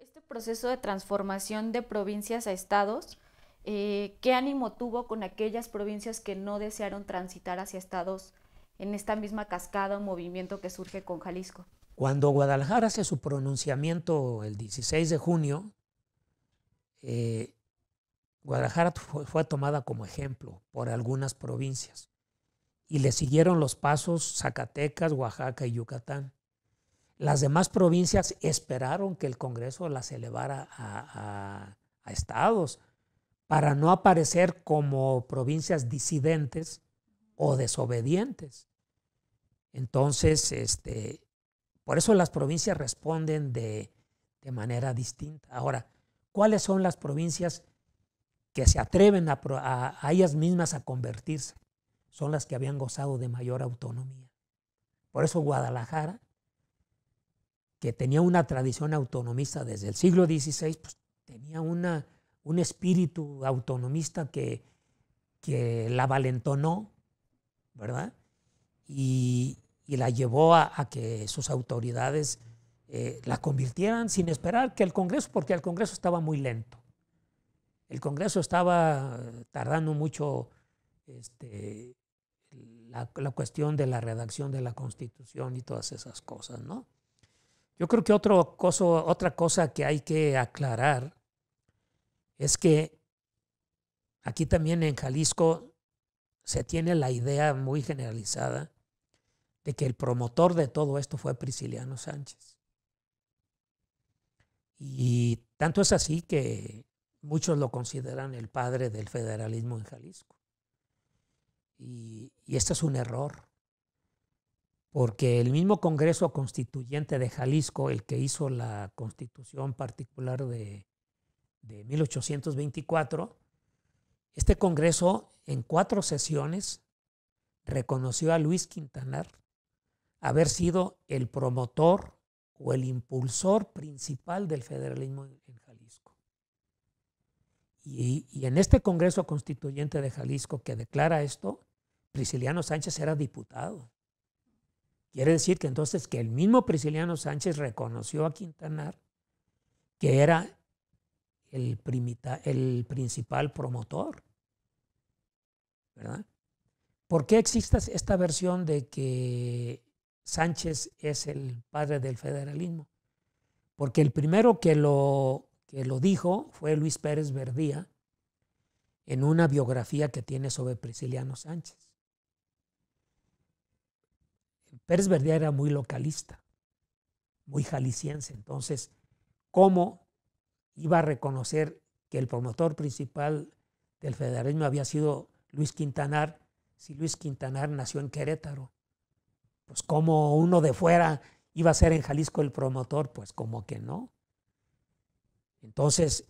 este proceso de transformación de provincias a estados, eh, ¿qué ánimo tuvo con aquellas provincias que no desearon transitar hacia estados en esta misma cascada o movimiento que surge con Jalisco? Cuando Guadalajara hace su pronunciamiento el 16 de junio, eh, Guadalajara fue tomada como ejemplo por algunas provincias y le siguieron los pasos Zacatecas, Oaxaca y Yucatán. Las demás provincias esperaron que el Congreso las elevara a, estados para no aparecer como provincias disidentes o desobedientes. Entonces, este, por eso las provincias responden de, manera distinta. Ahora, ¿cuáles son las provincias que se atreven a, ellas mismas a convertirse? Son las que habían gozado de mayor autonomía. Por eso Guadalajara que tenía una tradición autonomista desde el siglo XVI, pues, tenía una, un espíritu autonomista que, que la valentonó, ¿verdad? Y, la llevó a, que sus autoridades eh, la convirtieran sin esperar que el Congreso, porque el Congreso estaba muy lento. El Congreso estaba eh, tardando mucho este, la, la cuestión de la redacción de la Constitución y todas esas cosas, ¿no? Yo creo que otro cosa, otra cosa que hay que aclarar es que aquí también en Jalisco se tiene la idea muy generalizada de que el promotor de todo esto fue Prisciliano Sánchez. Y tanto es así que muchos lo consideran el padre del federalismo en Jalisco. Y, y este es un error porque el mismo Congreso Constituyente de Jalisco, el que hizo la constitución particular de, 1824, este Congreso en cuatro sesiones reconoció a Luis Quintanar haber sido el promotor o el impulsor principal del federalismo en Jalisco. y, en este Congreso Constituyente de Jalisco que declara esto, Prisciliano Sánchez era diputado. Quiere decir que entonces que el mismo Prisciliano Sánchez reconoció a Quintanar que era el, principal promotor. ¿Por qué existe esta versión de que Sánchez es el padre del federalismo? Porque el primero que lo, que lo dijo fue Luis Pérez Verdía en una biografía que tiene sobre Prisciliano Sánchez. Pérez Verdía era muy localista, muy jalisciense. Entonces, ¿cómo iba a reconocer que el promotor principal del federalismo había sido Luis Quintanar si Luis Quintanar nació en Querétaro? Pues ¿cómo uno de fuera iba a ser en Jalisco el promotor, pues como que no. Entonces,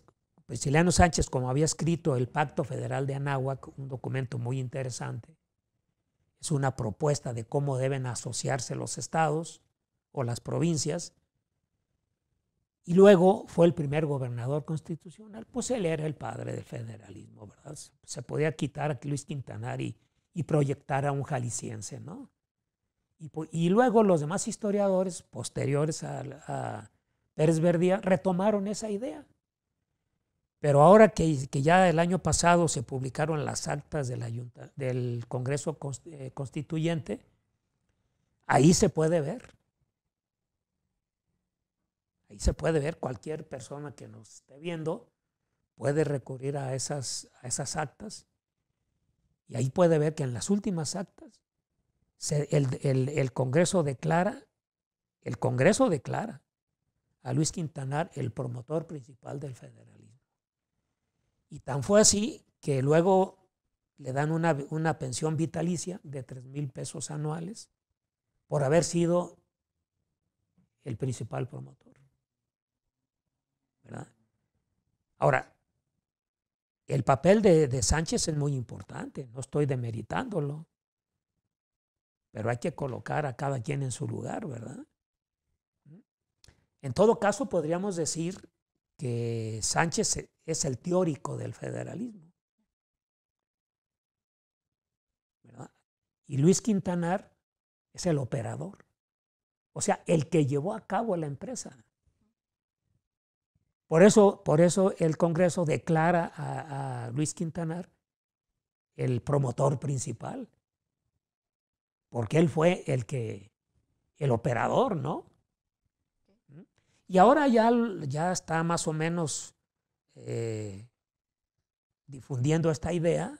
Prisciliano Sánchez, como había escrito el Pacto Federal de Anáhuac, un documento muy interesante, es una propuesta de cómo deben asociarse los estados o las provincias. Y luego fue el primer gobernador constitucional, pues él era el padre del federalismo, ¿verdad? Se podía quitar a Luis Quintanar y, proyectar a un jalisciense, ¿no? Y, luego los demás historiadores posteriores a, a Pérez Verdía retomaron esa idea. Pero ahora que, que, ya el año pasado se publicaron las actas de la del Congreso eh, Constituyente, ahí se puede ver. Ahí se puede ver, cualquier persona que nos esté viendo puede recurrir a esas, esas actas y ahí puede ver que en las últimas actas el Congreso declara, el Congreso declara a Luis Quintanar el promotor principal del federalismo. Y tan fue así que luego le dan una, pensión vitalicia de 3 mil pesos anuales por haber sido el principal promotor. ¿Verdad? Ahora, el papel de, de, Sánchez es muy importante, no estoy demeritándolo, pero hay que colocar a cada quien en su lugar, ¿verdad? En todo caso, podríamos decir que Sánchez e, es el teórico del federalismo. Y Luis Quintanar es el operador, o sea, el que llevó a cabo la empresa. Por eso, por eso el Congreso declara a, a Luis Quintanar el promotor principal, porque él fue el que, el operador, ¿no? Y ahora ya, ya está más o menos eh, difundiendo esta idea.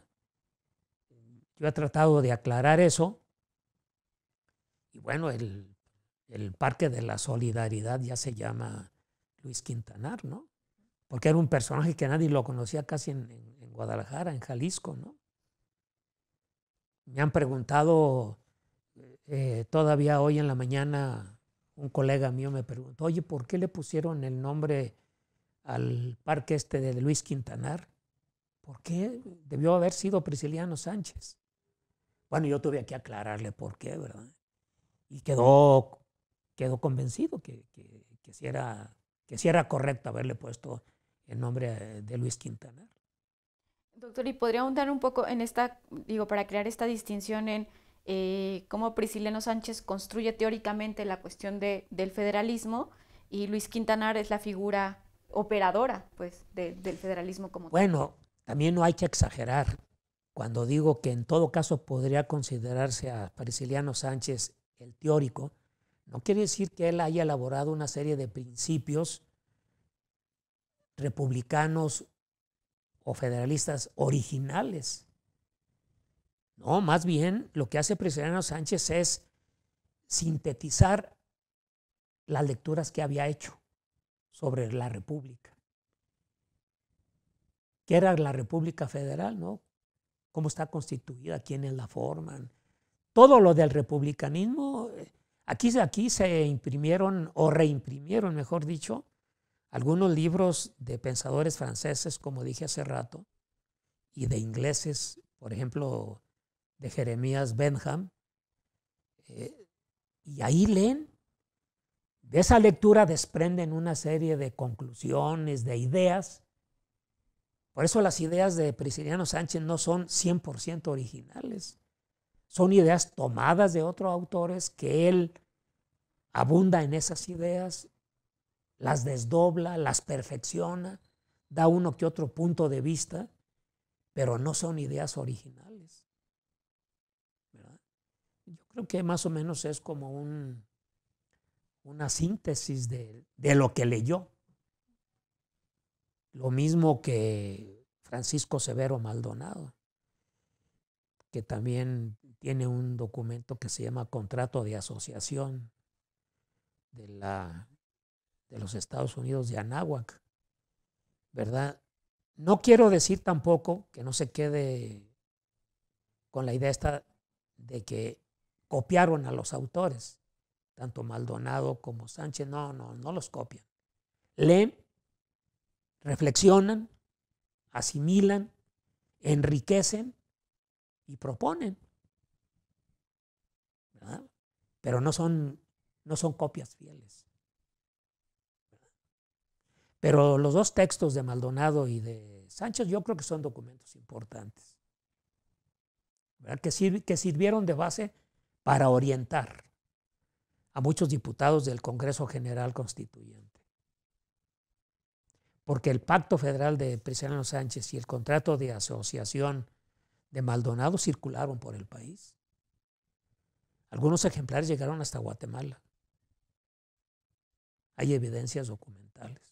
Yo he tratado de aclarar eso. Y bueno, el, Parque de la Solidaridad ya se llama Luis Quintanar, ¿no? Porque era un personaje que nadie lo conocía casi en, Guadalajara, en Jalisco, ¿no? Me han preguntado eh, todavía hoy en la mañana un colega mío me preguntó, oye, ¿por qué le pusieron el nombre al parque este de Luis Quintanar? ¿Por qué debió haber sido Prisciliano Sánchez? Bueno, yo tuve que aclararle por qué, ¿verdad? Y quedó, quedó convencido que, que, era, que si era correcto haberle puesto el nombre eh, de Luis Quintanar. Doctor, ¿y podría ahondar un poco en esta, digo, para crear esta distinción en eh, cómo Prisciliano Sánchez construye teóricamente la cuestión de, del federalismo y Luis Quintanar es la figura operadora pues, del federalismo como Bueno, también no hay que exagerar. Cuando digo que en todo caso podría considerarse a Prisciliano Sánchez el teórico, no quiere decir que él haya elaborado una serie de principios republicanos o federalistas originales. No, más bien lo que hace Prisciliano Sánchez es sintetizar las lecturas que había hecho sobre la República. ¿Qué era la República Federal? ¿no? ¿Cómo está constituida? ¿Quiénes la forman? Todo lo del republicanismo, eh, aquí, aquí se imprimieron o reimprimieron, mejor dicho, algunos libros de pensadores franceses, como dije hace rato, y de ingleses, por ejemplo, de Jeremías Benham. Eh, y ahí leen, de esa lectura desprenden una serie de conclusiones, de ideas. Por eso las ideas de Prisciliano Sánchez no son 100% originales. Son ideas tomadas de otros autores que él abunda en esas ideas, las desdobla, las perfecciona, da uno que otro punto de vista, pero no son ideas originales creo que más o menos es como un, una síntesis de, lo que leyó. Lo mismo que Francisco Severo Maldonado, que también tiene un documento que se llama Contrato de Asociación de, la, de los Estados Unidos de Anáhuac, ¿verdad? No quiero decir tampoco que no se quede con la idea esta de que copiaron a los autores, tanto Maldonado como Sánchez, no, no, no los copian. Leen, reflexionan, asimilan, enriquecen y proponen. Pero no son, no son copias fieles. Pero los dos textos de Maldonado y de Sánchez yo creo que son documentos importantes, Que, que sirvieron de base para orientar a muchos diputados del Congreso General Constituyente. Porque el Pacto Federal de Prisciano Sánchez y el contrato de asociación de Maldonado circularon por el país. Algunos ejemplares llegaron hasta Guatemala. Hay evidencias documentales.